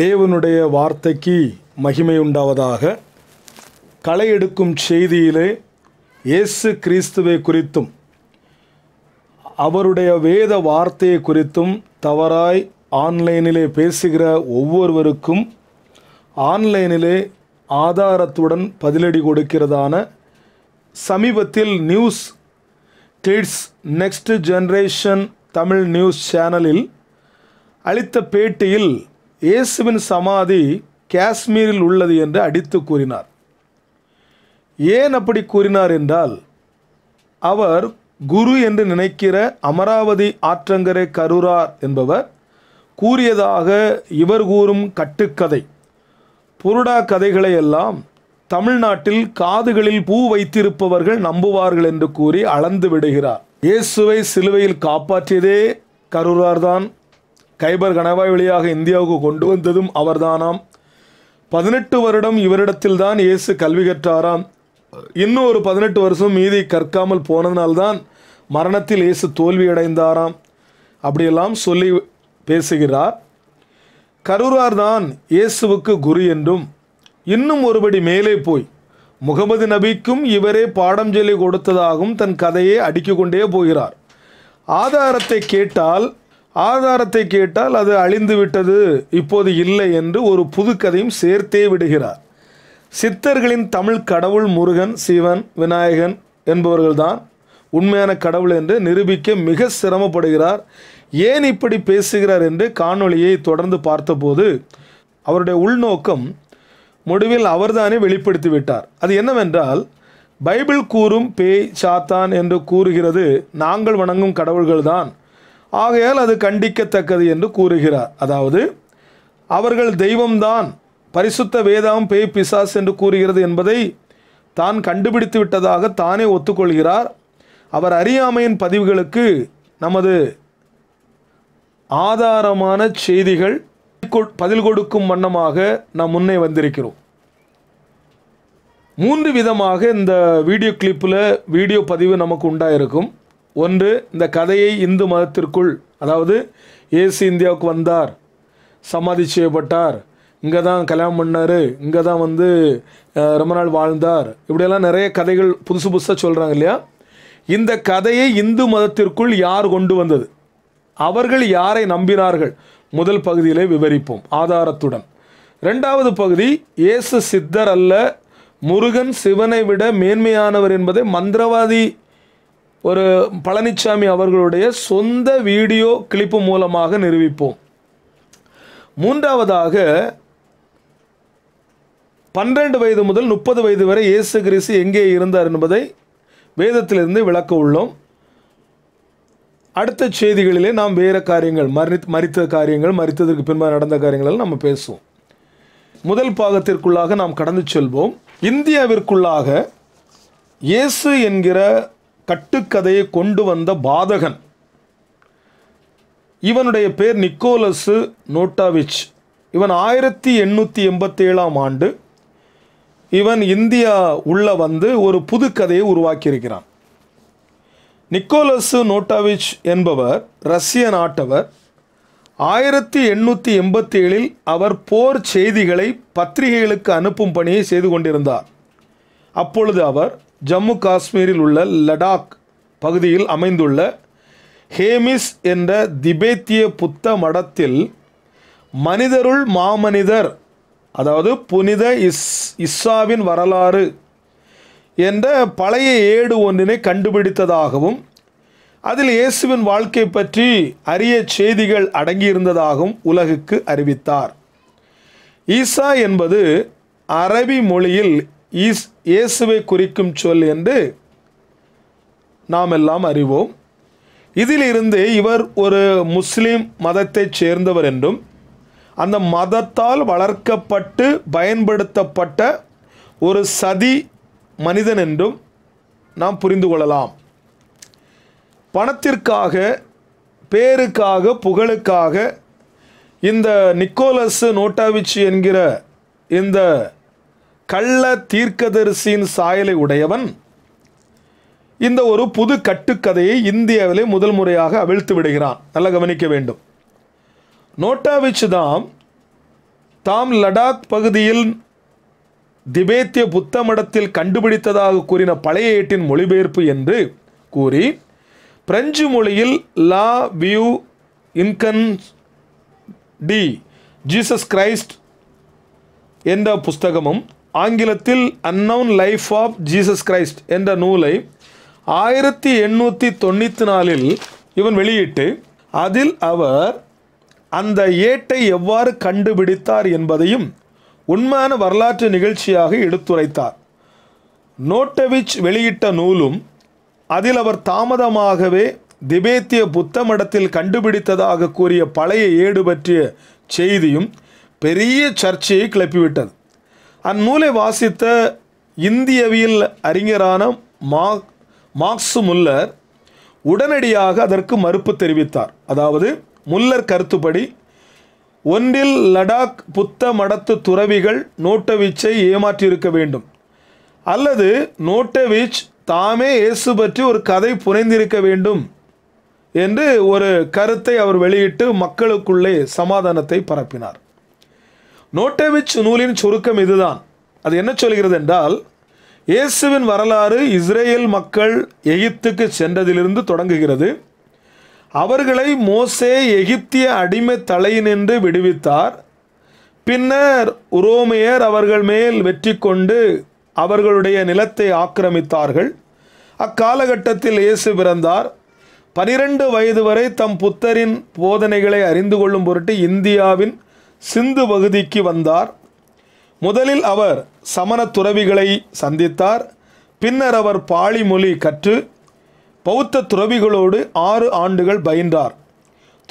தேவனுடைய வார்த்தைக்கு மகிமை உண்டாவதாக களை எடுக்கும் செய்தியிலே இயேசு கிறிஸ்துவை குறித்தும் அவருடைய வேத வார்த்தையை குறித்தும் தவறாய் ஆன்லைனிலே பேசுகிற ஒவ்வொருவருக்கும் ஆன்லைனிலே ஆதாரத்துடன் பதிலடி கொடுக்கிறதான சமீபத்தில் news kids next generation Tamil news சேனலில் அளித்த பேட்டியில் இயேசுவின் சமாதி காஷ்மீரில் உள்ளது என்று அடித்து கூறினார் ஏன் அப்படி கூறினார் என்றால் அவர் குரு என்று நினைக்கிற அமராவதி ஆற்றங்கரை கருரார் என்பவர் கூறியதாக இவர் கூறும் கட்டுக்கதை புருடா கதைகளை எல்லாம் தமிழ்நாட்டில் காதுகளில் பூ வைத்திருப்பவர்கள் நம்புவார்கள் என்று கூறி அளந்து விடுகிறார் இயேசுவை சிலுவையில் காப்பாற்றியதே கருரார்தான் கைபர் கணவாய் வழியாக இந்தியாவுக்கு கொண்டு வந்ததும் அவர்தானாம் பதினெட்டு வருடம் இவரிடத்தில்தான் இயேசு கல்வி கற்றாராம் இன்னும் ஒரு பதினெட்டு வருஷம் மீதி கற்காமல் போனதினால்தான் மரணத்தில் இயேசு தோல்வியடைந்தாராம் அப்படியெல்லாம் சொல்லி பேசுகிறார் கரூரார் தான் இயேசுவுக்கு குரு என்றும் இன்னும் ஒருபடி மேலே போய் முகமது நபிக்கும் இவரே பாடம் சொல்லி கொடுத்ததாகவும் தன் கதையை அடுக்கிக் கொண்டே போகிறார் ஆதாரத்தை கேட்டால் ஆதாரத்தை கேட்டால் அது அழிந்து விட்டது இப்போது இல்லை என்று ஒரு புதுக்கதையும் சேர்த்தே விடுகிறார் சித்தர்களின் தமிழ் கடவுள் முருகன் சிவன் விநாயகன் என்பவர்கள்தான் உண்மையான கடவுள் என்று நிரூபிக்க மிக சிரமப்படுகிறார் ஏன் இப்படி பேசுகிறார் என்று காணொளியை தொடர்ந்து பார்த்தபோது அவருடைய உள்நோக்கம் முடிவில் அவர்தானே வெளிப்படுத்தி விட்டார் அது என்னவென்றால் பைபிள் கூறும் பேய் சாத்தான் என்று கூறுகிறது நாங்கள் வணங்கும் கடவுள்கள்தான் ஆகையால் அது கண்டிக்கத்தக்கது என்று கூறுகிறார் அதாவது அவர்கள் தெய்வம்தான் பரிசுத்த வேதாம் பேய் பிசாஸ் என்று கூறுகிறது என்பதை தான் கண்டுபிடித்து விட்டதாக தானே ஒத்துக்கொள்கிறார் அவர் அறியாமையின் பதிவுகளுக்கு நமது ஆதாரமான செய்திகள் பதில் கொடுக்கும் வண்ணமாக நாம் முன்னே வந்திருக்கிறோம் மூன்று விதமாக இந்த வீடியோ கிளிப்பில் வீடியோ பதிவு நமக்கு உண்டாயிருக்கும் ஒன்று இந்த கதையை இந்து மதத்திற்குள் அதாவது ஏசு இந்தியாவுக்கு வந்தார் சமாதி செய்யப்பட்டார் இங்கே தான் கல்யாணம் பண்ணார் இங்கே தான் வந்து ரொம்ப நாள் வாழ்ந்தார் இப்படியெல்லாம் நிறைய கதைகள் புதுசு புதுசாக சொல்கிறாங்க இல்லையா இந்த கதையை இந்து மதத்திற்குள் யார் கொண்டு வந்தது அவர்கள் யாரை நம்பினார்கள் முதல் பகுதியிலே விவரிப்போம் ஆதாரத்துடன் ரெண்டாவது பகுதி இயேசு சித்தர் அல்ல முருகன் சிவனை விட மேன்மையானவர் என்பதை மந்திரவாதி ஒரு பழனிசாமி அவர்களுடைய சொந்த வீடியோ கிளிப்பு மூலமாக நிரூபிப்போம் மூன்றாவதாக பன்னிரண்டு வயது முதல் முப்பது வயது வரை இயேசு கிறிஸ்து எங்கே இருந்தார் என்பதை வேதத்திலிருந்து விளக்க உள்ளோம் அடுத்த செய்திகளிலே நாம் வேறு காரியங்கள் மறி மறித்த காரியங்கள் மறித்ததற்கு பின்பாக நடந்த காரியங்கள் நம்ம பேசுவோம் முதல் பாகத்திற்குள்ளாக நாம் கடந்து செல்வோம் இந்தியாவிற்குள்ளாக இயேசு என்கிற கட்டுக்கதையை கொண்டு வந்த பாதகன் இவனுடைய பேர் நிக்கோலஸு நோட்டாவிச் இவன் ஆயிரத்தி எண்ணூற்றி எண்பத்தி ஏழாம் ஆண்டு இவன் இந்தியா உள்ளே வந்து ஒரு புது கதையை உருவாக்கியிருக்கிறான் நிக்கோலஸு நோட்டாவிச் என்பவர் ரஷ்ய நாட்டவர் ஆயிரத்தி எண்ணூற்றி எண்பத்தி ஏழில் அவர் போர் செய்திகளை பத்திரிகைகளுக்கு அனுப்பும் பணியை செய்து கொண்டிருந்தார் அப்பொழுது அவர் ஜம்மு காஷ்மீரில் உள்ள லடாக் பகுதியில் அமைந்துள்ள ஹேமிஸ் என்ற திபேத்திய புத்த மடத்தில் மனிதருள் மாமனிதர் அதாவது புனித இஸ் இஸ்ஸாவின் வரலாறு என்ற பழைய ஏடு ஒன்றினை கண்டுபிடித்ததாகவும் அதில் இயேசுவின் வாழ்க்கை பற்றி அரிய செய்திகள் அடங்கியிருந்ததாகவும் உலகுக்கு அறிவித்தார் ஈசா என்பது அரபி மொழியில் ஈஸ் இயேசுவை குறிக்கும் சொல் என்று நாம் எல்லாம் அறிவோம் இதிலிருந்து இவர் ஒரு முஸ்லீம் மதத்தைச் சேர்ந்தவர் என்றும் அந்த மதத்தால் வளர்க்கப்பட்டு பயன்படுத்தப்பட்ட ஒரு சதி மனிதன் என்றும் நாம் புரிந்து கொள்ளலாம் பணத்திற்காக பேருக்காக புகழுக்காக இந்த நிக்கோலஸ் நோட்டாவிச் என்கிற இந்த கள்ள தீர்க்கதரிசியின் சாயலை உடையவன் இந்த ஒரு புது கட்டுக்கதையை இந்தியாவிலே முதல் முறையாக அவிழ்த்து விடுகிறான் நல்லா கவனிக்க வேண்டும் நோட்டாவிச் தாம் தாம் லடாக் பகுதியில் திபேத்திய புத்த மடத்தில் கண்டுபிடித்ததாக கூறின பழைய ஏட்டின் மொழிபெயர்ப்பு என்று கூறி பிரெஞ்சு மொழியில் லா வியூ இன்கன் டி ஜீசஸ் கிரைஸ்ட் என்ற புஸ்தகமும் ஆங்கிலத்தில் unknown life of Jesus Christ என்ற நூலை ஆயிரத்தி எண்ணூற்றி தொண்ணூற்றி நாலில் இவன் வெளியிட்டு அதில் அவர் அந்த ஏட்டை எவ்வாறு கண்டுபிடித்தார் என்பதையும் உண்மையான வரலாற்று நிகழ்ச்சியாக எடுத்துரைத்தார் நோட்டவிச் வெளியிட்ட நூலும் அதில் அவர் தாமதமாகவே திபேத்திய புத்த மடத்தில் கண்டுபிடித்ததாக கூறிய பழைய ஏடு பற்றிய செய்தியும் பெரிய சர்ச்சையை கிளப்பிவிட்டது அந்நூலை வாசித்த இந்தியவியல் அறிஞரான மா மார்க்சு முல்லர் உடனடியாக அதற்கு மறுப்பு தெரிவித்தார் அதாவது முல்லர் கருத்துப்படி ஒன்றில் லடாக் புத்த மடத்து துறவிகள் நோட்டவிச்சை ஏமாற்றியிருக்க வேண்டும் அல்லது நோட்டவிச் தாமே இயேசு பற்றி ஒரு கதை புனைந்திருக்க வேண்டும் என்று ஒரு கருத்தை அவர் வெளியிட்டு மக்களுக்குள்ளே சமாதானத்தை பரப்பினார் நோட்டேவிச் நூலின் சுருக்கம் இதுதான் அது என்ன சொல்கிறது என்றால் இயேசுவின் வரலாறு இஸ்ரேல் மக்கள் எகிப்துக்கு சென்றதிலிருந்து தொடங்குகிறது அவர்களை மோசே எகிப்திய அடிமை தலையினின்று விடுவித்தார் பின்னர் உரோமையர் அவர்கள் மேல் வெற்றி கொண்டு அவர்களுடைய நிலத்தை ஆக்கிரமித்தார்கள் அக்காலகட்டத்தில் இயேசு பிறந்தார் பனிரெண்டு வயது வரை தம் புத்தரின் போதனைகளை அறிந்து கொள்ளும் பொருட்டு இந்தியாவின் சிந்து பகுதிக்கு வந்தார் முதலில் அவர் சமண துறவிகளை சந்தித்தார் பின்னர் அவர் பாலி மொழி கற்று பௌத்த துறவிகளோடு ஆறு ஆண்டுகள் பயின்றார்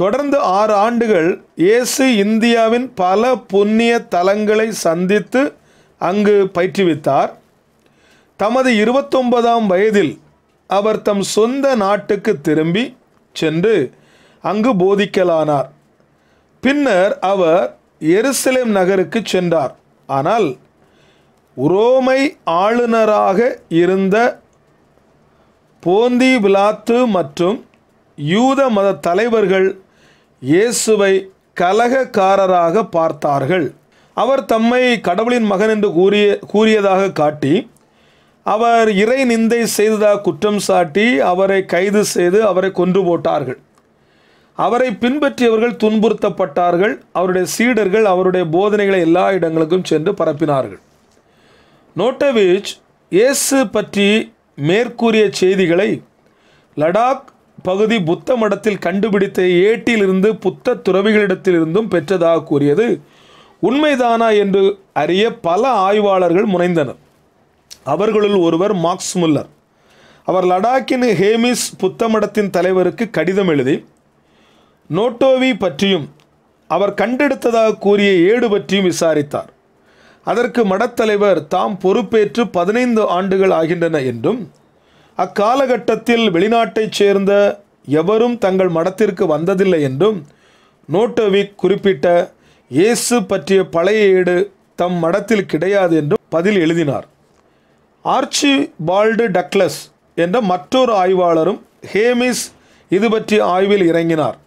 தொடர்ந்து ஆறு ஆண்டுகள் இயேசு இந்தியாவின் பல புண்ணிய தலங்களை சந்தித்து அங்கு பயிற்றுவித்தார் தமது இருபத்தொன்பதாம் வயதில் அவர் தம் சொந்த நாட்டுக்கு திரும்பி சென்று அங்கு போதிக்கலானார் பின்னர் அவர் எருசலேம் நகருக்கு சென்றார் ஆனால் உரோமை ஆளுநராக இருந்த போந்தி விலாத்து மற்றும் யூத மத தலைவர்கள் இயேசுவை கலகக்காரராக பார்த்தார்கள் அவர் தம்மை கடவுளின் மகன் என்று கூறிய கூறியதாக காட்டி அவர் இறை நிந்தை செய்ததாக குற்றம் சாட்டி அவரை கைது செய்து அவரை கொன்று போட்டார்கள் அவரை பின்பற்றியவர்கள் துன்புறுத்தப்பட்டார்கள் அவருடைய சீடர்கள் அவருடைய போதனைகளை எல்லா இடங்களுக்கும் சென்று பரப்பினார்கள் நோட்டவிச் இயேசு பற்றி மேற்கூறிய செய்திகளை லடாக் பகுதி புத்த மடத்தில் கண்டுபிடித்த ஏட்டிலிருந்து புத்த துறவிகளிடத்திலிருந்தும் பெற்றதாக கூறியது உண்மைதானா என்று அறிய பல ஆய்வாளர்கள் முனைந்தனர் அவர்களுள் ஒருவர் மார்க்ஸ் முல்லர் அவர் லடாக்கின் ஹேமிஸ் புத்த மடத்தின் தலைவருக்கு கடிதம் எழுதி நோட்டோவி பற்றியும் அவர் கண்டெடுத்ததாக கூறிய ஏடு பற்றியும் விசாரித்தார் அதற்கு மடத்தலைவர் தாம் பொறுப்பேற்று பதினைந்து ஆண்டுகள் ஆகின்றன என்றும் அக்காலகட்டத்தில் வெளிநாட்டைச் சேர்ந்த எவரும் தங்கள் மடத்திற்கு வந்ததில்லை என்றும் நோட்டோவி குறிப்பிட்ட இயேசு பற்றிய பழைய ஏடு தம் மடத்தில் கிடையாது என்றும் பதில் எழுதினார் ஆர்ச்சி பால்டு டக்லஸ் என்ற மற்றொரு ஆய்வாளரும் ஹேமிஸ் இது பற்றிய ஆய்வில் இறங்கினார்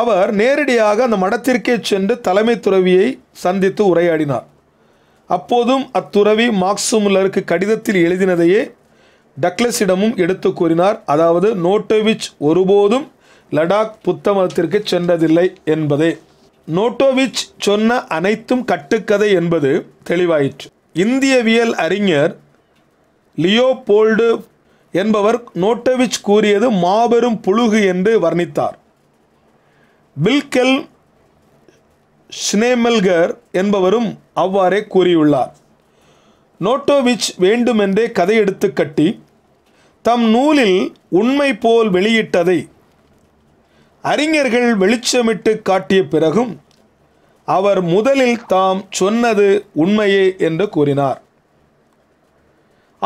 அவர் நேரடியாக அந்த மடத்திற்கே சென்று தலைமை துறவியை சந்தித்து உரையாடினார் அப்போதும் அத்துறவி மாக்சுமுல்லருக்கு கடிதத்தில் எழுதினதையே டக்லஸிடமும் எடுத்து கூறினார் அதாவது நோட்டோவிச் ஒருபோதும் லடாக் புத்த மதத்திற்கு சென்றதில்லை என்பதே நோட்டோவிச் சொன்ன அனைத்தும் கட்டுக்கதை என்பது தெளிவாயிற்று இந்தியவியல் அறிஞர் லியோபோல்டு என்பவர் நோட்டோவிச் கூறியது மாபெரும் புழுகு என்று வர்ணித்தார் பில்கெல் ஷ்னேமெல்கர் என்பவரும் அவ்வாறே கூறியுள்ளார் நோட்டோவிச் வேண்டுமென்றே கதையெடுத்து கட்டி தம் நூலில் உண்மை போல் வெளியிட்டதை அறிஞர்கள் வெளிச்சமிட்டு காட்டிய பிறகும் அவர் முதலில் தாம் சொன்னது உண்மையே என்று கூறினார்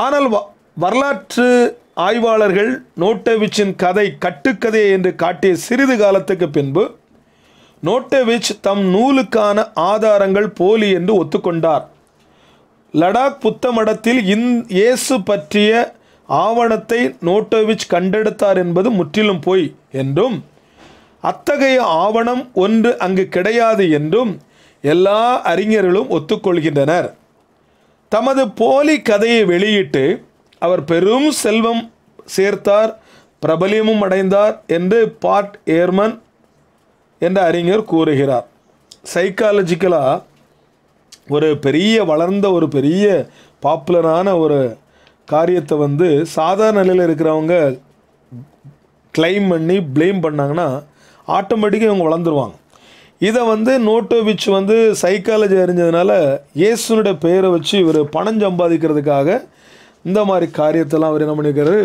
ஆனால் வரலாற்று ஆய்வாளர்கள் நோட்டோவிச்சின் கதை கட்டுக்கதையை என்று காட்டிய சிறிது காலத்துக்கு பின்பு நோட்டோவிச் தம் நூலுக்கான ஆதாரங்கள் போலி என்று ஒத்துக்கொண்டார் லடாக் புத்த மடத்தில் இந் இயேசு பற்றிய ஆவணத்தை நோட்டோவிச் கண்டெடுத்தார் என்பது முற்றிலும் பொய் என்றும் அத்தகைய ஆவணம் ஒன்று அங்கு கிடையாது என்றும் எல்லா அறிஞர்களும் ஒத்துக்கொள்கின்றனர் தமது போலி கதையை வெளியிட்டு அவர் பெரும் செல்வம் சேர்த்தார் பிரபலியமும் அடைந்தார் என்று பாட் ஏர்மன் என்ற அறிஞர் கூறுகிறார் சைக்காலஜிக்கலாக ஒரு பெரிய வளர்ந்த ஒரு பெரிய பாப்புலரான ஒரு காரியத்தை வந்து சாதாரண நிலையில் இருக்கிறவங்க கிளைம் பண்ணி ப்ளேம் பண்ணாங்கன்னா ஆட்டோமேட்டிக்காக இவங்க வளர்ந்துருவாங்க இதை வந்து நோட்டோவிச் வந்து சைக்காலஜி அறிஞ்சதுனால இயேசுனுடைய பெயரை வச்சு இவர் பணம் சம்பாதிக்கிறதுக்காக இந்த மாதிரி காரியத்தெல்லாம் அவர் என்ன பண்ணியிருக்காரு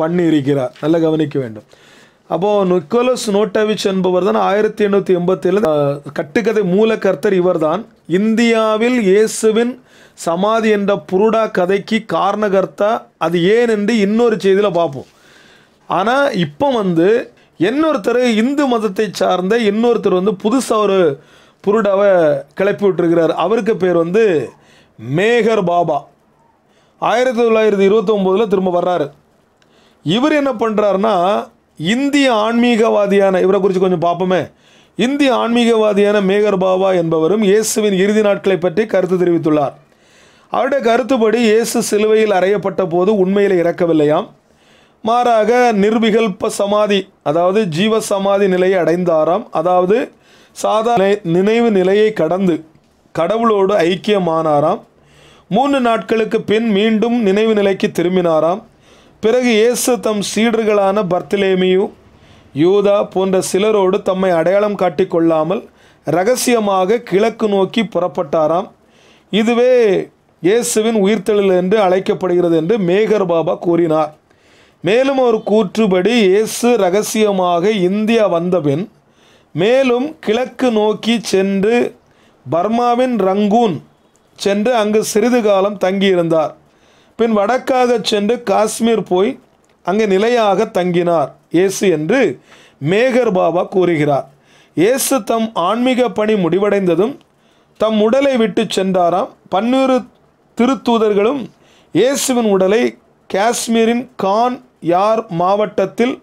பண்ணியிருக்கிறார் நல்லா கவனிக்க வேண்டும் அப்போது நிக்கோலஸ் நோட்டவிச் என்பவர் தான் ஆயிரத்தி எண்ணூற்றி எண்பத்தேழு கட்டுக்கதை மூலக்கர்த்தர் இவர் தான் இந்தியாவில் இயேசுவின் சமாதி என்ற புருடா கதைக்கு காரணகர்த்தா அது ஏன் என்று இன்னொரு செய்தியில் பார்ப்போம் ஆனால் இப்போ வந்து இன்னொருத்தர் இந்து மதத்தை சார்ந்த இன்னொருத்தர் வந்து புதுசாக ஒரு புருடாவை கிளப்பி விட்டுருக்கிறார் அவருக்கு பேர் வந்து மேகர் பாபா ஆயிரத்தி தொள்ளாயிரத்தி இருபத்தொம்போதில் திரும்ப வர்றாரு இவர் என்ன பண்ணுறாருன்னா இந்திய ஆன்மீகவாதியான இவரை குறித்து கொஞ்சம் பார்ப்போமே இந்திய ஆன்மீகவாதியான மேகர் பாபா என்பவரும் இயேசுவின் இறுதி நாட்களை பற்றி கருத்து தெரிவித்துள்ளார் அவருடைய கருத்துப்படி இயேசு சிலுவையில் அறையப்பட்ட போது உண்மையில் இறக்கவில்லையாம் மாறாக நிர்விகல்ப சமாதி அதாவது ஜீவ சமாதி நிலையை அடைந்தாராம் அதாவது சாதாரண நினைவு நிலையை கடந்து கடவுளோடு ஐக்கியமானாராம் மூன்று நாட்களுக்கு பின் மீண்டும் நினைவு நிலைக்கு திரும்பினாராம் பிறகு இயேசு தம் சீடர்களான பர்த்திலேமியு யூதா போன்ற சிலரோடு தம்மை அடையாளம் காட்டிக்கொள்ளாமல் ரகசியமாக கிழக்கு நோக்கி புறப்பட்டாராம் இதுவே இயேசுவின் உயிர்த்தெழல் என்று அழைக்கப்படுகிறது என்று மேகர் பாபா கூறினார் மேலும் ஒரு கூற்றுபடி இயேசு ரகசியமாக இந்தியா வந்தபின் மேலும் கிழக்கு நோக்கி சென்று பர்மாவின் ரங்கூன் சென்று அங்கு சிறிது காலம் தங்கியிருந்தார் பின் வடக்காக சென்று காஷ்மீர் போய் அங்கு நிலையாக தங்கினார் இயேசு என்று மேகர் பாபா கூறுகிறார் இயேசு தம் ஆன்மீக பணி முடிவடைந்ததும் தம் உடலை விட்டு சென்றாராம் பன்னிரு திருத்தூதர்களும் இயேசுவின் உடலை காஷ்மீரின் கான் யார் மாவட்டத்தில்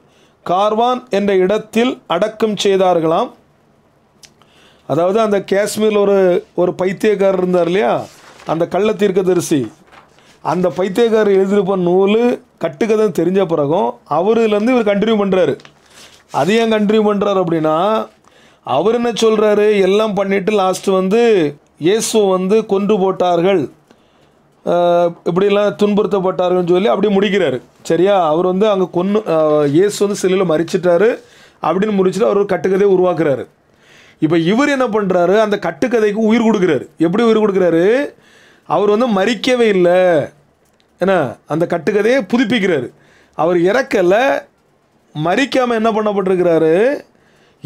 கார்வான் என்ற இடத்தில் அடக்கம் செய்தார்களாம் அதாவது அந்த காஷ்மீரில் ஒரு ஒரு பைத்தியக்காரர் இருந்தார் இல்லையா அந்த கள்ள தீர்க்கதரிசி அந்த பைத்தியக்காரர் எழுதியிருப்ப நூல் கட்டுக்கதை தெரிஞ்ச பிறகும் அவர் இதுலேருந்து இவர் கண்டினியூ பண்ணுறாரு அது ஏன் கண்டினியூ பண்ணுறாரு அப்படின்னா அவர் என்ன சொல்கிறாரு எல்லாம் பண்ணிவிட்டு லாஸ்ட்டு வந்து இயேசு வந்து கொன்று போட்டார்கள் இப்படிலாம் துன்புறுத்தப்பட்டார்கள்னு சொல்லி அப்படி முடிக்கிறாரு சரியா அவர் வந்து அங்கே கொன்று இயேசு வந்து சிலையில் மறிச்சிட்டாரு அப்படின்னு முடிச்சுட்டு அவர் கட்டுக்கதையை உருவாக்குறாரு இப்போ இவர் என்ன பண்ணுறாரு அந்த கட்டுக்கதைக்கு உயிர் கொடுக்குறாரு எப்படி உயிர் கொடுக்குறாரு அவர் வந்து மறிக்கவே இல்லை என்ன அந்த கட்டுக்கதையை புதுப்பிக்கிறாரு அவர் இறக்கலை மறிக்காமல் என்ன பண்ணப்பட்டிருக்கிறாரு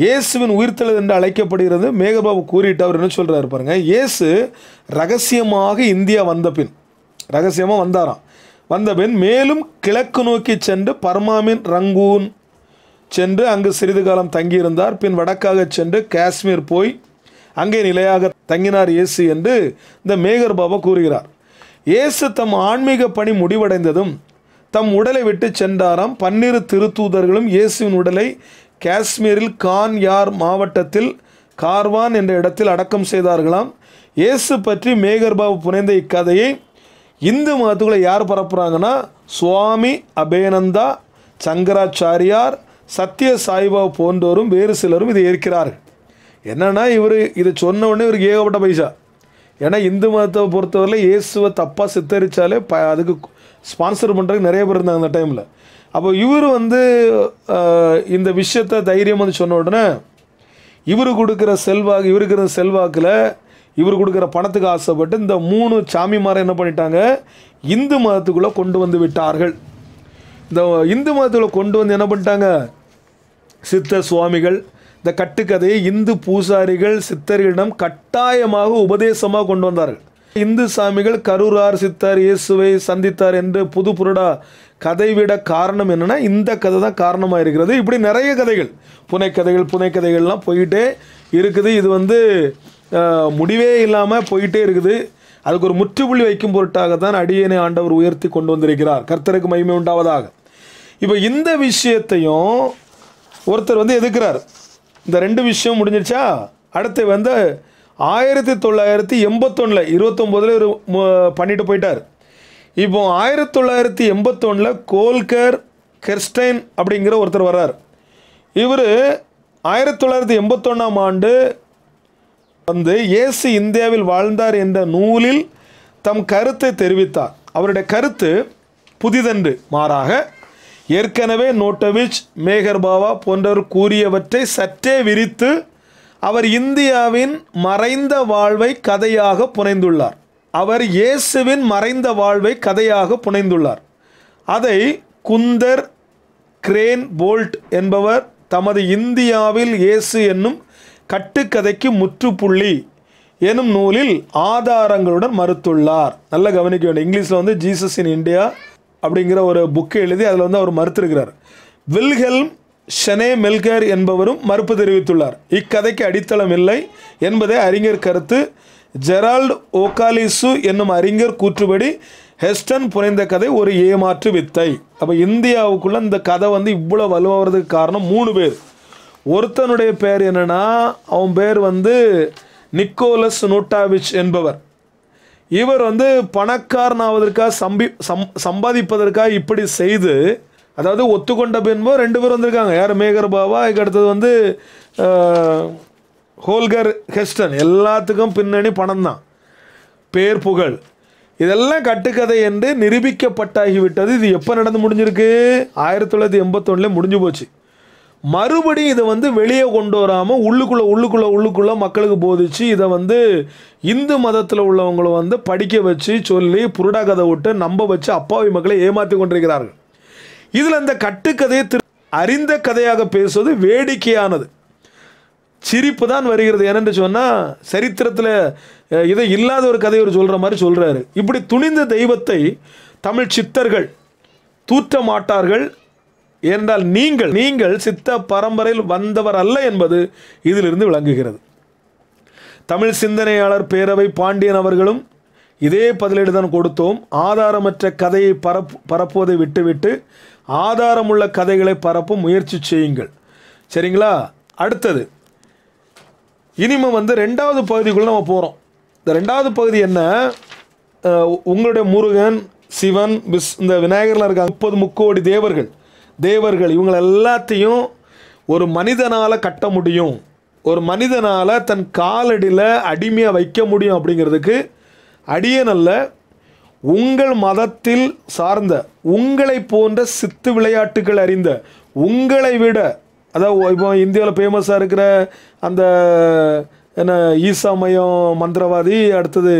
இயேசுவின் உயிர்த்தெழுது என்று அழைக்கப்படுகிறது மேகபாபு கூறிட்டு அவர் என்ன சொல்கிறாரு பாருங்கள் இயேசு ரகசியமாக இந்தியா வந்த பின் ரகசியமாக வந்தாராம் வந்த பின் மேலும் கிழக்கு நோக்கி சென்று பர்மாமின் ரங்கூன் சென்று அங்கு சிறிது காலம் தங்கியிருந்தார் பின் வடக்காக சென்று காஷ்மீர் போய் அங்கே நிலையாக தங்கினார் இயேசு என்று இந்த மேகர் பாபா கூறுகிறார் இயேசு தம் ஆன்மீக பணி முடிவடைந்ததும் தம் உடலை விட்டு சென்றாராம் பன்னிரு திருத்தூதர்களும் இயேசுவின் உடலை காஷ்மீரில் கான் யார் மாவட்டத்தில் கார்வான் என்ற இடத்தில் அடக்கம் செய்தார்களாம் இயேசு பற்றி மேகர்பாபு புனைந்த இக்கதையை இந்து மதத்துக்குள்ளே யார் பரப்புகிறாங்கன்னா சுவாமி அபேனந்தா சங்கராச்சாரியார் சத்திய சாய்பா போன்றோரும் வேறு சிலரும் இதை ஏற்கிறார்கள் என்னென்னா இவர் இதை சொன்ன உடனே இவருக்கு ஏகப்பட்ட பைசா ஏன்னா இந்து மதத்தை பொறுத்தவரையில் இயேசுவை தப்பாக சித்தரித்தாலே ப அதுக்கு ஸ்பான்சர் பண்ணுறதுக்கு நிறைய பேர் இருந்தாங்க அந்த டைமில் அப்போ இவர் வந்து இந்த விஷயத்தை தைரியம் வந்து சொன்ன உடனே இவர் கொடுக்குற செல்வாக்கு இவருக்கு இருந்த செல்வாக்கில் இவர் கொடுக்குற பணத்துக்கு ஆசைப்பட்டு இந்த மூணு சாமிமாரை என்ன பண்ணிட்டாங்க இந்து மதத்துக்குள்ளே கொண்டு வந்து விட்டார்கள் இந்த இந்து மதத்துக்குள்ளே கொண்டு வந்து என்ன பண்ணிட்டாங்க சித்த சுவாமிகள் இந்த கட்டுக்கதையை இந்து பூசாரிகள் சித்தர்களிடம் கட்டாயமாக உபதேசமாக கொண்டு வந்தார்கள் இந்து சாமிகள் கரூரார் சித்தார் இயேசுவை சந்தித்தார் என்று புது புருடா கதை விட காரணம் என்னென்னா இந்த கதை தான் காரணமாக இருக்கிறது இப்படி நிறைய கதைகள் புனைக்கதைகள் புனைக்கதைகள்லாம் போயிட்டே இருக்குது இது வந்து முடிவே இல்லாமல் போயிட்டே இருக்குது அதுக்கு ஒரு முற்றுப்புள்ளி வைக்கும் பொருட்டாக தான் அடியனை ஆண்டவர் உயர்த்தி கொண்டு வந்திருக்கிறார் கர்த்தருக்கு மகிமை உண்டாவதாக இப்போ இந்த விஷயத்தையும் ஒருத்தர் வந்து எதுக்கிறார் இந்த ரெண்டு விஷயம் முடிஞ்சிருச்சா அடுத்து வந்து ஆயிரத்தி தொள்ளாயிரத்தி எண்பத்தொன்னில் இருபத்தொம்போதில் பண்ணிட்டு போயிட்டார் இப்போ ஆயிரத்தி தொள்ளாயிரத்தி எண்பத்தொன்னில் கோல்கர் கெர்ஸ்டைன் அப்படிங்கிற ஒருத்தர் வர்றார் இவர் ஆயிரத்தி தொள்ளாயிரத்தி எண்பத்தொன்னாம் ஆண்டு வந்து ஏசு இந்தியாவில் வாழ்ந்தார் என்ற நூலில் தம் கருத்தை தெரிவித்தார் அவருடைய கருத்து புதிதன்று மாறாக ஏற்கனவே நோட்டவிச் மேகர்பாவா போன்றவர் கூறியவற்றை சற்றே விரித்து அவர் இந்தியாவின் மறைந்த வாழ்வை கதையாக புனைந்துள்ளார் அவர் இயேசுவின் மறைந்த வாழ்வை கதையாக புனைந்துள்ளார் அதை குந்தர் கிரேன் போல்ட் என்பவர் தமது இந்தியாவில் இயேசு என்னும் கட்டுக்கதைக்கு முற்றுப்புள்ளி எனும் நூலில் ஆதாரங்களுடன் மறுத்துள்ளார் நல்லா கவனிக்க வேண்டும் இங்கிலீஷில் வந்து ஜீசஸ் இன் இந்தியா அப்படிங்கிற ஒரு புக்கு எழுதி அதில் வந்து அவர் மறுத்திருக்கிறார் வில்ஹெல்ம் ஷனே மெல்கர் என்பவரும் மறுப்பு தெரிவித்துள்ளார் இக்கதைக்கு அடித்தளம் இல்லை என்பதே அறிஞர் கருத்து ஜெரால்டு ஓகாலிசு என்னும் அறிஞர் கூற்றுப்படி ஹெஸ்டன் புனைந்த கதை ஒரு ஏமாற்று வித்தை அப்போ இந்தியாவுக்குள்ளே இந்த கதை வந்து இவ்வளோ வலுவாகிறதுக்கு காரணம் மூணு பேர் ஒருத்தனுடைய பேர் என்னென்னா அவன் பேர் வந்து நிக்கோலஸ் நோட்டாவிச் என்பவர் இவர் வந்து பணக்காரனாவதற்காக சம்பி சம் சம்பாதிப்பதற்காக இப்படி செய்து அதாவது ஒத்துக்கொண்ட பின்போ ரெண்டு பேர் வந்திருக்காங்க யார் மேகர் பாபா அதுக்கடுத்தது வந்து ஹோல்கர் ஹெஸ்டன் எல்லாத்துக்கும் பின்னணி பணம் தான் பேர் புகழ் இதெல்லாம் கட்டுக்கதை என்று நிரூபிக்கப்பட்டாகிவிட்டது இது எப்போ நடந்து முடிஞ்சிருக்கு ஆயிரத்தி தொள்ளாயிரத்தி எண்பத்தொன்னுல முடிஞ்சு போச்சு மறுபடியும் இதை வந்து வெளியே கொண்டு வராமல் உள்ளுக்குள்ளே உள்ளுக்குள்ளே உள்ளுக்குள்ளே மக்களுக்கு போதிச்சு இதை வந்து இந்து மதத்தில் உள்ளவங்களை வந்து படிக்க வச்சு சொல்லி புருடா கதை விட்டு நம்ப வச்சு அப்பாவி மக்களை ஏமாற்றி கொண்டிருக்கிறார்கள் இதில் இந்த கட்டுக்கதையை திரு அறிந்த கதையாக பேசுவது வேடிக்கையானது சிரிப்பு தான் வருகிறது ஏனென்று சொன்னால் சரித்திரத்தில் இதை இல்லாத ஒரு கதையை ஒரு சொல்கிற மாதிரி சொல்கிறாரு இப்படி துணிந்த தெய்வத்தை தமிழ் சித்தர்கள் தூற்ற மாட்டார்கள் ஏனென்றால் நீங்கள் நீங்கள் சித்த பரம்பரையில் வந்தவர் அல்ல என்பது இதிலிருந்து விளங்குகிறது தமிழ் சிந்தனையாளர் பேரவை பாண்டியன் அவர்களும் இதே பதிலீடு தான் கொடுத்தோம் ஆதாரமற்ற கதையை பரப் பரப்புவதை விட்டுவிட்டு ஆதாரமுள்ள கதைகளை பரப்ப முயற்சி செய்யுங்கள் சரிங்களா அடுத்தது இனிமே வந்து ரெண்டாவது பகுதிக்குள்ளே நம்ம போகிறோம் இந்த ரெண்டாவது பகுதி என்ன உங்களுடைய முருகன் சிவன் விஸ் இந்த விநாயகரில் இருக்க முப்பது முக்கோடி தேவர்கள் தேவர்கள் இவங்கள எல்லாத்தையும் ஒரு மனிதனால் கட்ட முடியும் ஒரு மனிதனால் தன் காலடியில் அடிமையாக வைக்க முடியும் அப்படிங்கிறதுக்கு அடியனல்ல உங்கள் மதத்தில் சார்ந்த உங்களை போன்ற சித்து விளையாட்டுகள் அறிந்த உங்களை விட அதாவது இப்போ இந்தியாவில் ஃபேமஸாக இருக்கிற அந்த என்ன ஈசா மயம் மந்திரவாதி அடுத்தது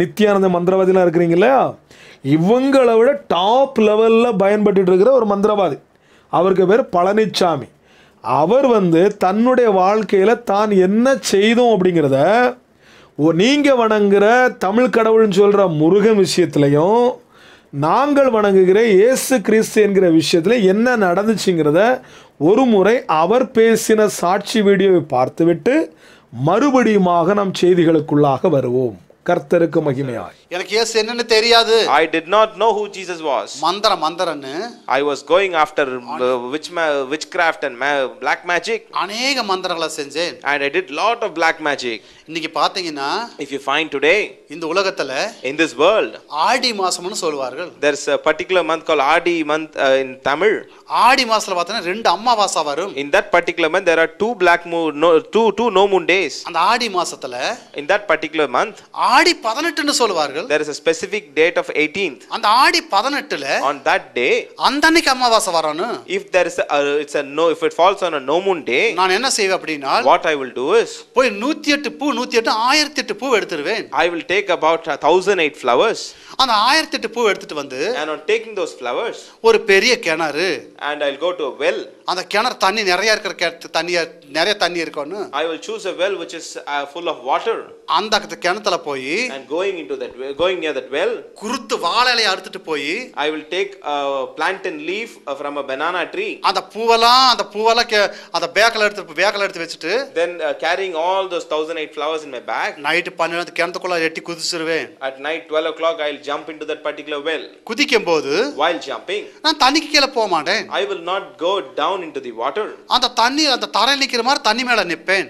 நித்யானந்த மந்திரவாதிலாம் இருக்கிறீங்க இல்லையா இவங்களை விட டாப் லெவலில் பயன்பட்டு இருக்கிற ஒரு மந்திரவாதி அவருக்கு பேர் பழனிசாமி அவர் வந்து தன்னுடைய வாழ்க்கையில் தான் என்ன செய்தோம் அப்படிங்கிறத ஓ நீங்கள் வணங்குகிற தமிழ் கடவுள்னு சொல்கிற முருகன் விஷயத்துலையும் நாங்கள் வணங்குகிற இயேசு கிறிஸ்து என்கிற விஷயத்தில் என்ன நடந்துச்சுங்கிறத ஒரு முறை அவர் பேசின சாட்சி வீடியோவை பார்த்துவிட்டு மறுபடியுமாக நம் செய்திகளுக்குள்ளாக வருவோம் கர்த்தருக்கு மகிமையாய் எனக்கு இயேசு என்னன்னு தெரியாது I did not know who Jesus was மந்திர மந்திரன்னு I was going after witch witchcraft and black magic அநேக மந்திரங்களை செஞ்சேன் and I did lot of black magic இன்னைக்கு பாத்தீங்கன்னா இஃப் யூ ஃபைண்ட் டுடே இந்த உலகத்துல இன் திஸ் வேர்ல்ட் ஆடி மாசம்னு சொல்வார்கள் there is a particular month called Aadi month in Tamil Aadi மாசத்துல பார்த்தா ரெண்டு அமாவாசை வரும் in that particular month there are two black moo no two two no moon days அந்த ஆடி மாசத்துல இன் தட் பர்టిక్యులர் மந்த் ஆடி 18ன்னு சொல்வார்கள் கொண்டாடுவார்கள் there is a specific date of 18th அந்த ஆடி 18ல on that day அந்த அன்னைக்கு அமாவாசை வரணும் if there is a, it's a no if it falls on a no moon day நான் என்ன செய்வேன் அப்படினா what i will do is போய் 108 பூ 108 1008 பூ எடுத்துருவேன் i will take about 1008 flowers அந்த 1008 பூ எடுத்துட்டு வந்து and on taking those flowers ஒரு பெரிய கிணறு and i'll go to a well அந்த கிணறு தண்ணி நிறைய இருக்கிற தண்ணி நிறைய தண்ணி இருக்கும்னு i will choose a well which is uh, full of water அந்த கிணத்துல போய் and going into that well going uh, near that well குறுத்து வாழை அறுத்துட்டு போய் I will take plant and leaf from a banana tree அந்த பூவெல்லாம் அந்த பூவெல்லாம் அந்த பேக்கில் எடுத்து பேக்கில் எடுத்து வச்சுட்டு then carrying all all those 1008 flowers in my bag night 12 கிணத்துக்குள்ள எட்டி குதிச்சிருவேன் at night 12 o'clock i'll jump into that particular well குதிக்கும் போது while ஜம்பிங் நான் தண்ணிக்கு கீழே போக மாட்டேன் i will not go down into the water அந்த தண்ணி அந்த தரையில் நிக்கிற மாதிரி தண்ணி மேலே நிற்பேன்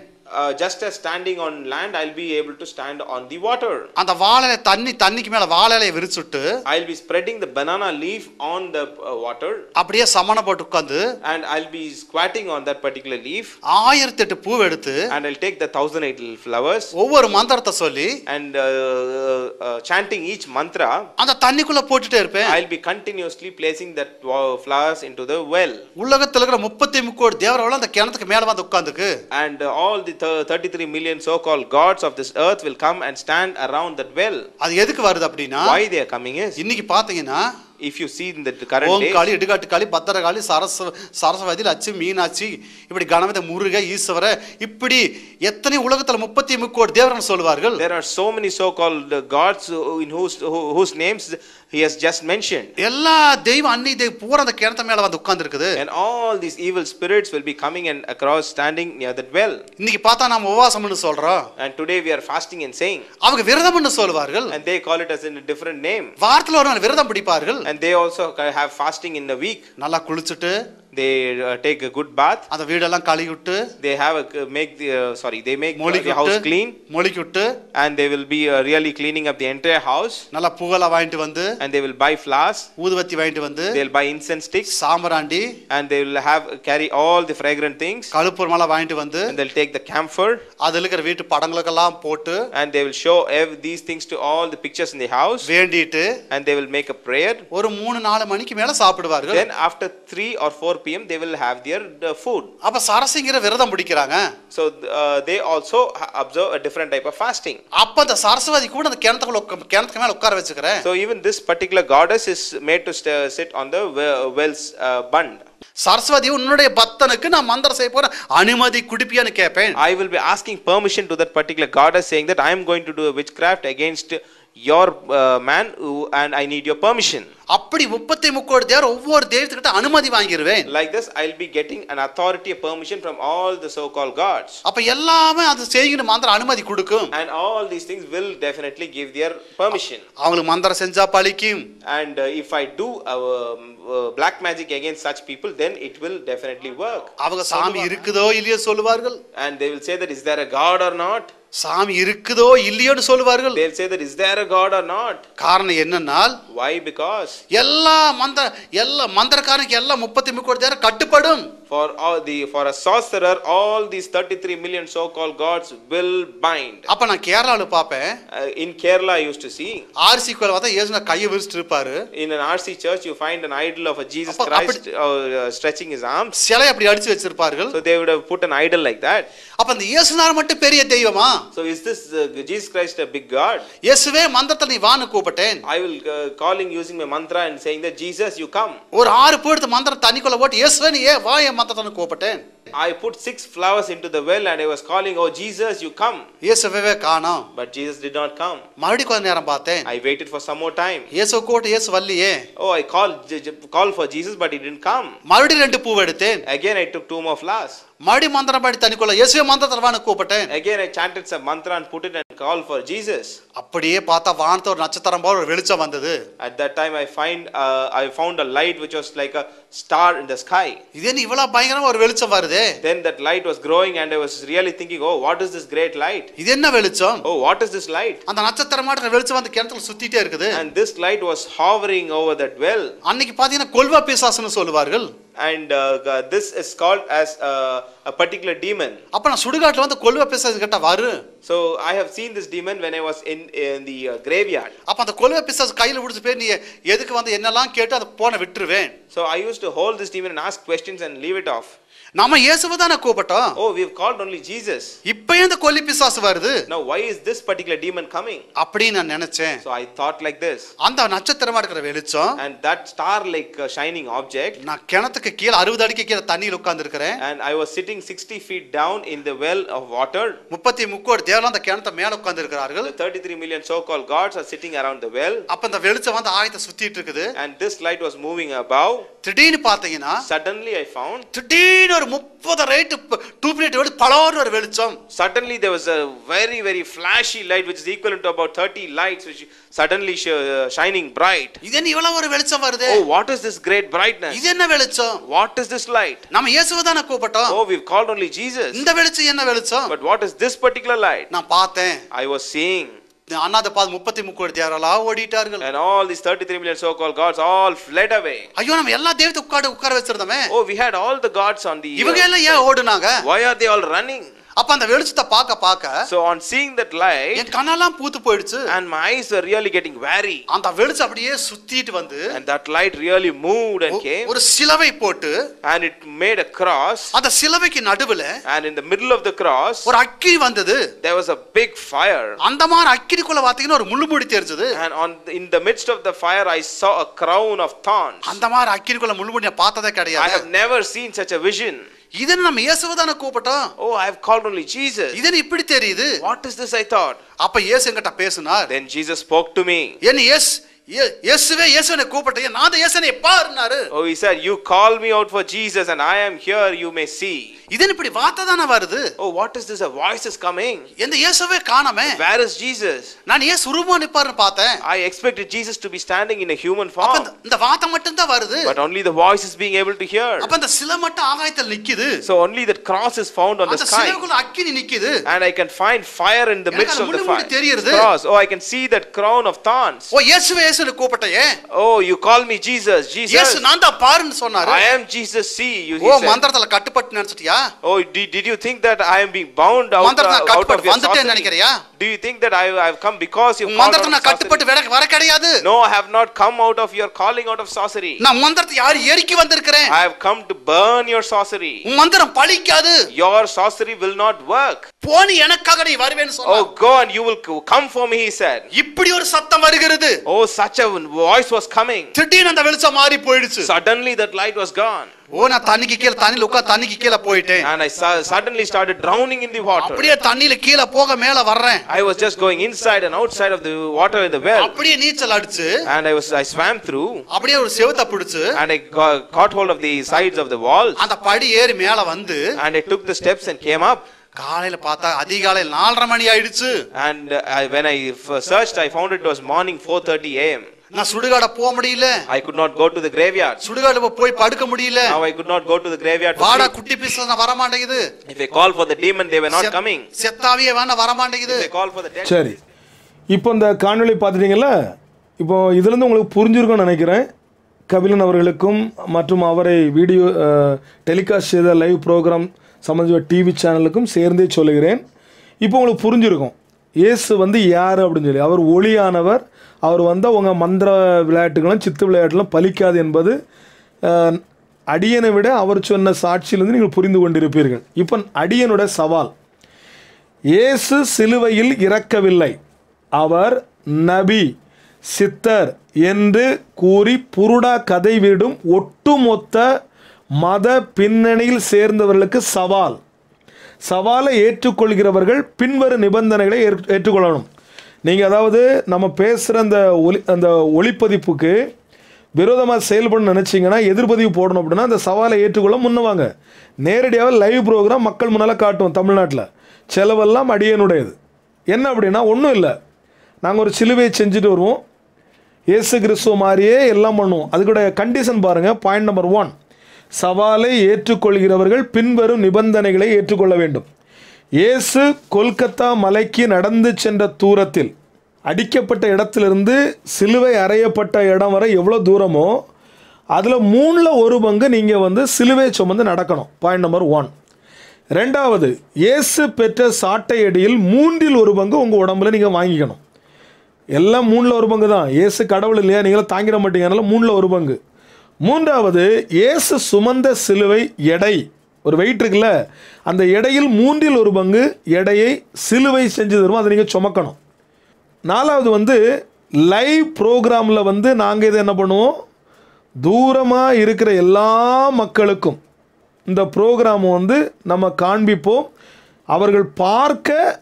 just standing on land I be able to stand on the water அந்த வாழை தண்ணி தண்ணிக்கு மேல வாழை விரிச்சுட்டு I be spreading the banana leaf on the water அப்படியே சமண போட்டு உட்காந்து and I be squatting on that particular leaf ஆயிரத்தி எட்டு பூ எடுத்து and I take the thousand eight flowers ஒவ்வொரு மந்திரத்தை சொல்லி அண்ட் சாண்டிங் ஈச் மந்த்ரா அந்த தண்ணிக்குள்ள போட்டுட்டே இருப்பேன் I be continuously placing that flowers in to the well உலகத்தில் இருக்கிற முப்பத்தி முக்கோடி தேவரவள அந்த கிணத்துக்கு மேலே வந்து உட்காந்துக்கு and all uh, the 33 million so called gods of this earth will come and stand around that well அது எதுக்கு வருது அப்படினா why they are coming is இன்னைக்கு பாத்தீங்கன்னா if you see in the current ஓம் காளி இடுகாட்டு காளி பத்தர காளி சரச சரஸ்வதி லட்சுமி மீனாட்சி இப்படி கணபதி முருக ஈஸ்வர இப்படி எத்தனை உலகத்துல 33 முக்கோடி தேவர்கள் சொல்வார்கள் there are so many so called gods in whose whose names he has just mentioned and all these evil spirits will be coming and across standing near that well and today we are fasting and saying and they call it as in a different name and they also have fasting in a week they take good bath அந்த வீடெல்லாம் கழுவி விட்டு they have a make the sorry they make மொழிக்கு house clean மொழிக்கு and they will be really cleaning up the entire house நல்லா புகல வாங்கிட்டு வந்து and they will buy flowers ஊதுவத்தி வாங்கிட்டு வந்து தே பை இன்சென்ஸ் ஸ்டிக்ஸ் சாம்பராண்டி and they will have carry all the fragrant things கழுப்பூர் மாலை வாங்கிட்டு வந்து and they take the camphor அதில் இருக்கிற வீட்டு படங்களுக்கெல்லாம் போட்டு and they will show every these things to all the pictures in the house வேண்டிட்டு and they will make a prayer ஒரு மூணு நாலு மணிக்கு மேலே சாப்பிடுவார்கள் then after three or four pm they will have their uh, food அப்ப சரசிங்கிற விரதம் பிடிக்கறாங்க so they also uh, also observe type different type of அப்ப அந்த சரஸ்வதி கூட அந்த கிணத்துக்குள்ள கிணத்துக்கு மேல உட்கார வெச்சுக்கறேன் so even this particular goddess is made to sit on the wells uh, Saraswati உன்னுடைய பக்தனுக்கு நான் மந்திரம் செய்ய போறேன் அனுமதி குடிப்பியான்னு கேட்பேன் I will be asking permission to that particular god saying that I am going to do witchcraft against your man and I need your permission அப்படி முப்பத்தி முக்கோடி தேவர் ஒவ்வொரு தெய்வத்துக்கிட்ட அனுமதி வாங்கிடுவேன் like this I be getting an authority permission from all the so call gods அப்ப எல்லாமே அது செய்யணும் மந்திர அனுமதி கொடுக்கும் and all these things will definitely give their permission அவங்களுக்கு மந்திரம் செஞ்சா பலிக்கும் and if I do black magic against such people then it will definitely work அவங்க சாமி இருக்குதோ இல்லையோ சொல்லுவார்கள் and they will say that is there a god or not சாமி இருக்குதோ இல்லையோன்னு சொல்லுவார்கள் they say that is there a god or not காரணம் என்னன்னால் why because எல்லா மந்திர எல்லா மந்திரக்காரனுக்கு எல்லா 33 கோடி தேர கட்டுப்படும் for all the for a sorcerer all these 33 million so called gods will bind அப்ப நான் கேரளால பாப்பேன் in kerala i used to see rc கோயில பார்த்தா இயேசுனா கைய விரிச்சிட்டு இருப்பாரு in an rc church you find an idol of a jesus christ uh, stretching his arms சிலை அப்படி அடிச்சு வச்சிருப்பார்கள் so they would have put an idol like that அப்ப அந்த இயேசுனார் மட்டும் பெரிய தெய்வமா so is this uh, jesus christ a big god இயேசுவே மந்திரத்துல நீ வான்னு கூப்பிட்டேன் i will uh, calling using my mantra and saying that jesus you come ஒரு ஆறு பேருக்கு மந்திரம் தண்ணிக்குள்ள போட்டு இயேசுவே நீ ஏ வா Matatanukopatan. I put six flowers into the well and I was calling, Oh Jesus, you come. Yes, But Jesus did not come. I waited for some more time. இயேசு கூட இயேசு வரலையே Oh, I called call called for Jesus, but he didn't come. Again, I took two more flowers. I மந்திரம் பாடி தனிக்குள்ள Again, I chanted some mantra and put it and call for Jesus. அப்படியே பார்த்தா வானத்தை ஒரு நட்சத்திரம் போல ஒரு வெளிச்சம் வந்தது At that time, I find uh, I found a light which was like a star in the sky. இது என்ன இவ்வளவு then that light was growing and I was really thinking oh what is this great light இது என்ன வெளிச்சம் oh what is this light அந்த நட்சத்திரமாட்ட வெளிச்சம் அந்த கிணத்துல சுத்திட்டே இருக்குது and this light was hovering over that well அன்னைக்கு பாத்தீங்கன்னா கொல்வா பிசாசுன்னு uh, this is called as as a particular demon அப்ப நான் சுடுகாட்டுல வந்து கொல்வ பிசாசு கிட்ட வரு so i have seen this demon when i was in in the uh, graveyard அப்ப அந்த கொல்வ பிசாசு கையில புடிச்சு போய் நீ எதுக்கு வந்து என்னெல்லாம் கேட்டு அதை போன விட்டுருவேன் so i used to hold this demon and ask questions and leave it off நாம இயேசுவை தான கூப்பிட்டோம் oh we have called only Jesus இப்போ ஏன் இந்த கொல்லி பிசாசு வருது now why is this particular demon coming அப்படி நான் நினைச்சேன் so I thought like this அந்த நட்சத்திரமா இருக்கிற வெளிச்சம் and that star like shining object நான் கிணத்துக்கு கீழ 60 அடிக்கு கீழ தண்ணியில் உட்கார்ந்து இருக்கிறேன் and I was sitting 60 feet down in the well of water 33 crore தேவலாம் அந்த கிணத்து மேல உட்கார்ந்து இருக்கிறார்கள் 33 million so call gods are sitting around the well அப்ப அந்த வெளிச்சம் வந்து ஆயத்தை சுத்திட்டு இருக்குது and this light was moving above திடீர்னு பாத்தீங்கன்னா சடன்லி ஐ ஃபவுண்ட் திடீர்னு ஒரு முப்பது ரைட்டு டூ மினிட் வெளி பலோன்னு ஒரு வெளிச்சம் suddenly there was a very very flashy light which is equal to about thirty lights which suddenly shining bright இது என்ன இவ்வளவு ஒரு வெளிச்சம் வருது oh what is this great brightness இது என்ன வெளிச்சம் வாட் இஸ் திஸ் லைட் நம்ம இயேசுவை தான கூப்பிட்டோம் oh we called only Jesus இந்த வெளிச்சம் என்ன வெளிச்சம் but what is this particular light நான் பார்த்தேன் ஐ வாஸ் சீயிங் அண்ணாத பாத முப்பத்தி முக்கோடி தேவரெல்லாம் ஓடிட்டார்கள் and all these 33 million so called gods all fled away ஐயோ நம்ம எல்லா தெய்வத்தை உட்கார உட்கார வச்சிருந்தோமே oh we had all the gods on the இவங்க எல்லாம் ஏன் ஓடுனாங்க why are they all running அப்ப அந்த வெளிச்சத்தை பார்க்க பார்க்க so on seeing that light என் கண்ணெல்லாம் பூத்து போயிடுச்சு and my eyes are really getting weary அந்த வெளிச்சம் அப்படியே சுத்திட்டு வந்து and that light really moved and came ஒரு சிலவை போட்டு and it made a cross அந்த சிலவைக்கு நடுவுல and in the middle of the cross ஒரு அக்கினி வந்தது there was a big fire அந்த மாதிரி அக்கினிக்குள்ள பாத்தீங்கன்னா ஒரு முள்ளுபடி தெரிஞ்சது and on in the midst of the fire I saw a crown of thorns அந்த மாதிரி அக்கினிக்குள்ள முள்ளுபடி நான் பார்த்ததே கிடையாது I have never seen such a vision இதன் நம்ம இயேசுவை தான கூப்பிட்டோம் oh I have called only Jesus இதன் இப்படி தெரியுது what is this I thought அப்ப இயேசு என்கிட்ட பேசினார் then Jesus spoke to me என் இயேசு இயேசுவே இயேசுவனை கூப்பிட்டேன் நான் இயேசுனை பாருனாரு oh oh, he said you call me out for jesus and i am here you may see இதன் இப்படி வார்த்தை தான வருது oh what is this a voice is coming இந்த இயேசுவே காணமே where is jesus நான் இயேசு உருவமா நிப்பார்னு பார்த்தேன் i expected jesus to be standing in a human form இந்த வார்த்தை மட்டும் தான் வருது but only the voice is being able to hear அப்ப அந்த சிலை மட்டும் ஆகாயத்தில் நிக்குது so only that cross is found on the sky அந்த சிலைக்குள்ள அக்கினி நிக்குது and i can find fire in the midst of the fire cross oh i can see that crown of thorns ஓ இயேசுவே இயேசுன்னு கூப்பிட்டையே oh you call me Jesus Jesus Yesu நான் தான் பாருன்னு சொன்னாரு I am Jesus see you oh மந்திரத்தல கட்டுப்பட்டு நினைச்சிட்டியா oh did you think that I am being bound out மந்திரத்தல கட்டுப்பட்டு வந்துட்டே நினைக்கிறியா do you think that I have come because you மந்திரத்தல கட்டுப்பட்டு வர கிடையாது no I have not come out of your calling out of sorcery நான் மந்திரத்தை யார் ஏறிக்கி வந்திருக்கேன் ஐ have come to burn your sorcery மந்திரம் பழிக்காது your sorcery will not work போனி எனக்காக நீ வருவேன்னு சொன்னா oh go and you will come for me he said இப்படி ஒரு சத்தம் வருகிறது ஓ oh, such such a voice was coming திடீர்னு அந்த வெளிச்சம் மாறி போயிடுச்சு suddenly that light was gone ஓ நான் தண்ணிக்கு கீழ தண்ணி லோக்கா தண்ணிக்கு கீழ போயிட்டேன் and i suddenly started drowning in the water அப்படியே தண்ணில கீழ போக மேல வர்றேன் i was just going inside and outside of the water in the well அப்படியே நீச்சல் அடிச்சு and i was i swam through அப்படியே ஒரு செவுத்த பிடிச்சு and i got, caught hold of the sides of the wall அந்த படி ஏறி மேல வந்து and i took the steps and came up காலையில பார்த்தா அதிகாலை நாலரை மணி ஆயிடுச்சு and uh, I, when I searched I found it was morning 4:30 am நான் சுடுகாட போக முடியல I could not go to the graveyard சுடுகாடு போய் படுக்க முடியல now I could not go to the graveyard வாடா குட்டி பிசாசு வர மாட்டேங்குது if I call for the demon they were not coming செத்தாவியே வேணா வர மாட்டேங்குது ஐ கால் ஃபார் தி சரி இப்போ இந்த காணொளி பார்த்துட்டீங்கல்ல இப்போ இதுலேருந்து உங்களுக்கு புரிஞ்சிருக்கும்னு நினைக்கிறேன் கபிலன் அவர்களுக்கும் மற்றும் அவரை வீடியோ டெலிகாஸ்ட் செய்த லைவ் ப்ரோக்ராம் சம்பந்தப்பட்ட டிவி சேனலுக்கும் சேர்ந்தே சொல்லுகிறேன் இப்போ உங்களுக்கு புரிஞ்சிருக்கும் இயேசு வந்து யார் அப்படின்னு சொல்லி அவர் ஒளியானவர் அவர் வந்தால் உங்கள் மந்திர விளையாட்டுகளும் சித்து விளையாட்டுலாம் பலிக்காது என்பது அடியனை விட அவர் சொன்ன சாட்சியிலிருந்து நீங்கள் புரிந்து கொண்டிருப்பீர்கள் இப்போ அடியனுடைய சவால் இயேசு சிலுவையில் இறக்கவில்லை அவர் நபி சித்தர் என்று கூறி புருடா கதை விடும் ஒட்டுமொத்த மத பின்னணியில் சேர்ந்தவர்களுக்கு சவால் சவாலை ஏற்றுக்கொள்கிறவர்கள் பின்வரும் நிபந்தனைகளை ஏற்றுக்கொள்ளணும் நீங்கள் அதாவது நம்ம பேசுகிற அந்த ஒலி அந்த ஒளிப்பதிப்புக்கு விரோதமாக செயல்படணும்னு நினச்சிங்கன்னா எதிர்பதிவு போடணும் அப்படின்னா அந்த சவாலை ஏற்றுக்கொள்ள முன்னுவாங்க நேரடியாக லைவ் ப்ரோக்ராம் மக்கள் முன்னால் காட்டுவோம் தமிழ்நாட்டில் செலவெல்லாம் அடியனுடையது என்ன அப்படின்னா ஒன்றும் இல்லை நாங்கள் ஒரு சிலுவையை செஞ்சுட்டு வருவோம் இயேசு கிறிஸ்துவ மாதிரியே எல்லாம் பண்ணுவோம் அதுக்கூட கண்டிஷன் பாருங்கள் பாயிண்ட் நம்பர் ஒன் சவாலை ஏற்றுக்கொள்கிறவர்கள் பின்வரும் நிபந்தனைகளை ஏற்றுக்கொள்ள வேண்டும் இயேசு கொல்கத்தா மலைக்கு நடந்து சென்ற தூரத்தில் அடிக்கப்பட்ட இடத்திலிருந்து சிலுவை அறையப்பட்ட இடம் வரை எவ்வளோ தூரமோ அதில் மூணில் ஒரு பங்கு நீங்கள் வந்து சிலுவை சுமந்து நடக்கணும் பாயிண்ட் நம்பர் ஒன் ரெண்டாவது இயேசு பெற்ற சாட்டை அடியில் மூன்றில் ஒரு பங்கு உங்கள் உடம்புல நீங்கள் வாங்கிக்கணும் எல்லாம் மூணில் ஒரு பங்கு தான் இயேசு கடவுள் இல்லையா நீங்களாம் தாங்கிட மாட்டீங்க அதனால் மூணில் ஒரு பங்கு மூன்றாவது இயேசு சுமந்த சிலுவை எடை ஒரு வெயிட் இருக்குல்ல அந்த எடையில் மூன்றில் ஒரு பங்கு எடையை சிலுவை செஞ்சு தரும் அதை நீங்கள் சுமக்கணும் நாலாவது வந்து லைவ் ப்ரோக்ராமில் வந்து நாங்கள் இதை என்ன பண்ணுவோம் தூரமாக இருக்கிற எல்லா மக்களுக்கும் இந்த ப்ரோக்ராம் வந்து நம்ம காண்பிப்போம் அவர்கள் பார்க்க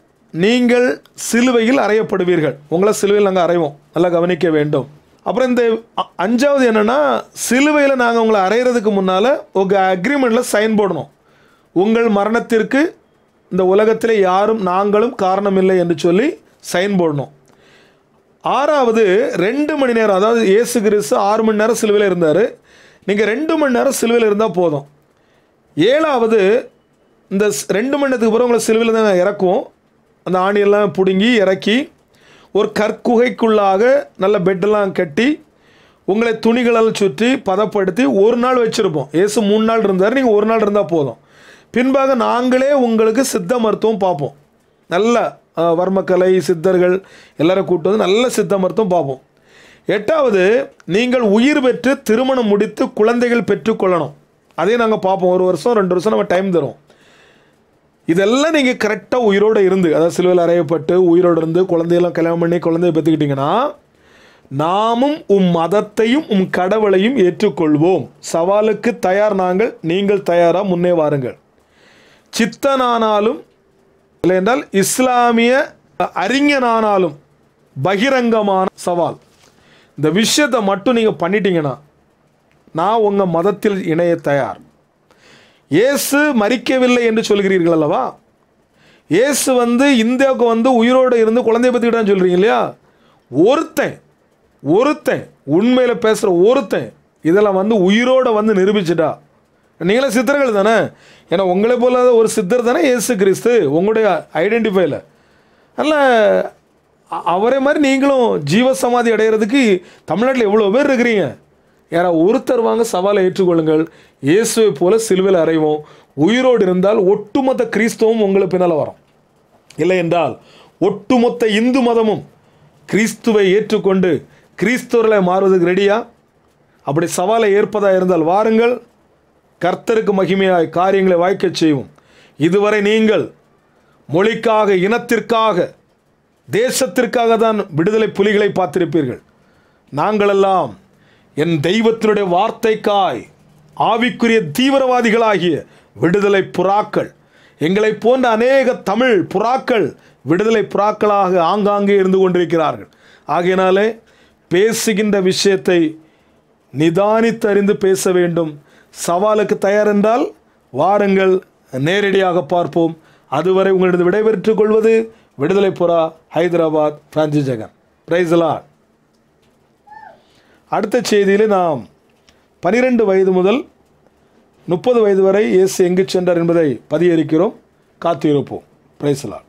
நீங்கள் சிலுவையில் அறையப்படுவீர்கள் உங்களை சிலுவையில் நாங்கள் அறைவோம் நல்லா கவனிக்க வேண்டும் அப்புறம் இந்த அஞ்சாவது என்னென்னா சிலுவையில் நாங்கள் உங்களை அறையிறதுக்கு முன்னால் உங்கள் அக்ரிமெண்ட்டில் சைன் போடணும் உங்கள் மரணத்திற்கு இந்த உலகத்தில் யாரும் நாங்களும் காரணம் இல்லை என்று சொல்லி சைன் போடணும் ஆறாவது ரெண்டு மணி நேரம் அதாவது ஏசு கிறிஸ்து ஆறு மணி நேரம் சிலுவையில் இருந்தார் நீங்கள் ரெண்டு மணி நேரம் சிலுவையில் இருந்தால் போதும் ஏழாவது இந்த ரெண்டு மணி நேரத்துக்கு பிறகு உங்களை சிலுவையில் தான் இறக்குவோம் அந்த ஆணியெல்லாம் பிடுங்கி இறக்கி ஒரு கற்குகைக்குள்ளாக நல்ல பெட்டெல்லாம் கட்டி உங்களை துணிகளால் சுற்றி பதப்படுத்தி ஒரு நாள் வச்சுருப்போம் ஏசு மூணு நாள் இருந்தார் நீங்கள் ஒரு நாள் இருந்தால் போதும் பின்பாக நாங்களே உங்களுக்கு சித்த மருத்துவம் பார்ப்போம் நல்ல வர்மக்கலை சித்தர்கள் எல்லாரும் கூப்பிட்டு வந்து நல்ல சித்த மருத்துவம் பார்ப்போம் எட்டாவது நீங்கள் உயிர் பெற்று திருமணம் முடித்து குழந்தைகள் பெற்றுக்கொள்ளணும் அதையும் நாங்கள் பார்ப்போம் ஒரு வருஷம் ரெண்டு வருஷம் நம்ம டைம் தரும் இதெல்லாம் நீங்கள் கரெக்டாக உயிரோடு இருந்து அதாவது சிலுவையில் அறையப்பட்டு உயிரோடு இருந்து குழந்தையெல்லாம் கல்யாணம் பண்ணி குழந்தைய பெற்றுக்கிட்டிங்கன்னா நாமும் உம் மதத்தையும் உம் கடவுளையும் ஏற்றுக்கொள்வோம் சவாலுக்கு தயார் நாங்கள் நீங்கள் தயாராக முன்னே வாருங்கள் சித்தனானாலும் இல்லை என்றால் இஸ்லாமிய அறிஞனானாலும் பகிரங்கமான சவால் இந்த விஷயத்தை மட்டும் நீங்கள் பண்ணிட்டீங்கன்னா நான் உங்கள் மதத்தில் இணைய தயார் இயேசு மறிக்கவில்லை என்று சொல்கிறீர்கள் அல்லவா இயேசு வந்து இந்தியாவுக்கு வந்து உயிரோடு இருந்து குழந்தைய பற்றிக்கிட்டான்னு சொல்கிறீங்க இல்லையா ஒருத்தன் ஒருத்தன் உண்மையில் பேசுகிற ஒருத்தன் இதெல்லாம் வந்து உயிரோடு வந்து நிரூபிச்சிட்டா நீங்களே சித்தர்கள் தானே ஏன்னா உங்களை போல ஒரு சித்தர் தானே இயேசு கிறிஸ்து உங்களுடைய ஐடென்டிஃபைல அதனால் அவரே மாதிரி நீங்களும் ஜீவசமாதி அடைகிறதுக்கு தமிழ்நாட்டில் எவ்வளோ பேர் இருக்கிறீங்க யாராவது ஒருத்தர் வாங்க சவாலை ஏற்றுக்கொள்ளுங்கள் இயேசுவை போல சிலுவையில் அறைவோம் உயிரோடு இருந்தால் ஒட்டுமொத்த கிறிஸ்தவம் உங்களுக்கு பின்னால் வரும் இல்லை என்றால் ஒட்டுமொத்த இந்து மதமும் கிறிஸ்துவை ஏற்றுக்கொண்டு கிறிஸ்தவர்களை மாறுவதுக்கு ரெடியா அப்படி சவாலை ஏற்பதாக இருந்தால் வாருங்கள் கர்த்தருக்கு மகிமையாய் காரியங்களை வாய்க்கச் செய்வோம் இதுவரை நீங்கள் மொழிக்காக இனத்திற்காக தேசத்திற்காக தான் விடுதலை புலிகளை பார்த்திருப்பீர்கள் நாங்களெல்லாம் என் தெய்வத்தினுடைய வார்த்தைக்காய் ஆவிக்குரிய தீவிரவாதிகளாகிய விடுதலை புறாக்கள் எங்களை போன்ற அநேக தமிழ் புறாக்கள் விடுதலை புறாக்களாக ஆங்காங்கே இருந்து கொண்டிருக்கிறார்கள் ஆகையினாலே பேசுகின்ற விஷயத்தை நிதானித்தறிந்து பேச வேண்டும் சவாலுக்கு தயார் என்றால் வாருங்கள் நேரடியாக பார்ப்போம் அதுவரை உங்களிடம் விடைபெற்றுக் கொள்வது விடுதலை புறா ஹைதராபாத் பிரான்சி ஜெகன் பிரைஸ்லாட் அடுத்த செய்தியில் நாம் பனிரெண்டு வயது முதல் முப்பது வயது வரை இயேசு எங்கு சென்றார் என்பதை பதியரிக்கிறோம் காத்து காத்திருப்போம் பிரைசலால்